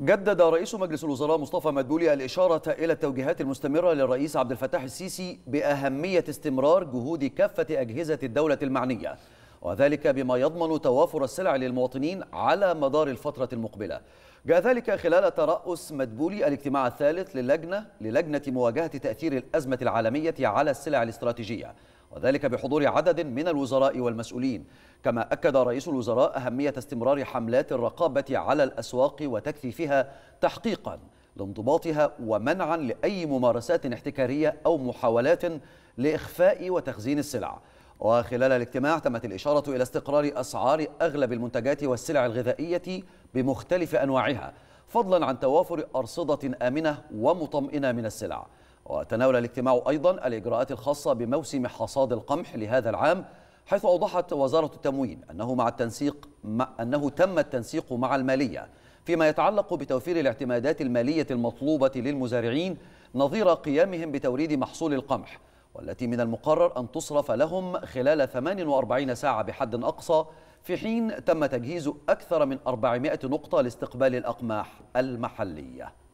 جدد رئيس مجلس الوزراء مصطفى مدبولي الإشارة إلى التوجيهات المستمرة للرئيس عبد الفتاح السيسي بأهمية استمرار جهود كافة أجهزة الدولة المعنية وذلك بما يضمن توافر السلع للمواطنين على مدار الفترة المقبلة جاء ذلك خلال ترأس مدبولي الاجتماع الثالث للجنة للجنة مواجهة تأثير الأزمة العالمية على السلع الاستراتيجية وذلك بحضور عدد من الوزراء والمسؤولين كما أكد رئيس الوزراء أهمية استمرار حملات الرقابة على الأسواق وتكثيفها تحقيقا لانضباطها ومنعا لأي ممارسات احتكارية أو محاولات لإخفاء وتخزين السلع وخلال الاجتماع تمت الإشارة إلى استقرار أسعار أغلب المنتجات والسلع الغذائية بمختلف أنواعها فضلا عن توافر أرصدة آمنة ومطمئنة من السلع وتناول الاجتماع أيضا الإجراءات الخاصة بموسم حصاد القمح لهذا العام حيث أوضحت وزارة التموين أنه مع التنسيق مع أنه تم التنسيق مع المالية فيما يتعلق بتوفير الاعتمادات المالية المطلوبة للمزارعين نظير قيامهم بتوريد محصول القمح والتي من المقرر أن تصرف لهم خلال 48 ساعة بحد أقصى في حين تم تجهيز أكثر من 400 نقطة لاستقبال الأقماح المحلية